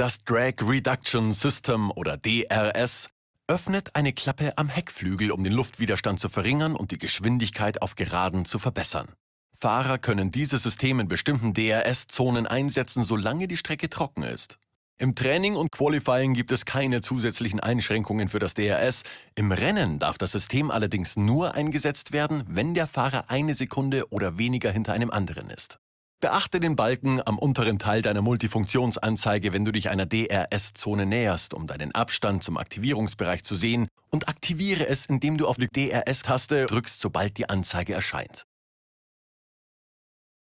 Das Drag Reduction System oder DRS öffnet eine Klappe am Heckflügel, um den Luftwiderstand zu verringern und die Geschwindigkeit auf Geraden zu verbessern. Fahrer können dieses System in bestimmten DRS-Zonen einsetzen, solange die Strecke trocken ist. Im Training und Qualifying gibt es keine zusätzlichen Einschränkungen für das DRS. Im Rennen darf das System allerdings nur eingesetzt werden, wenn der Fahrer eine Sekunde oder weniger hinter einem anderen ist. Beachte den Balken am unteren Teil deiner Multifunktionsanzeige, wenn du dich einer DRS-Zone näherst, um deinen Abstand zum Aktivierungsbereich zu sehen und aktiviere es, indem du auf die DRS-Taste drückst, sobald die Anzeige erscheint.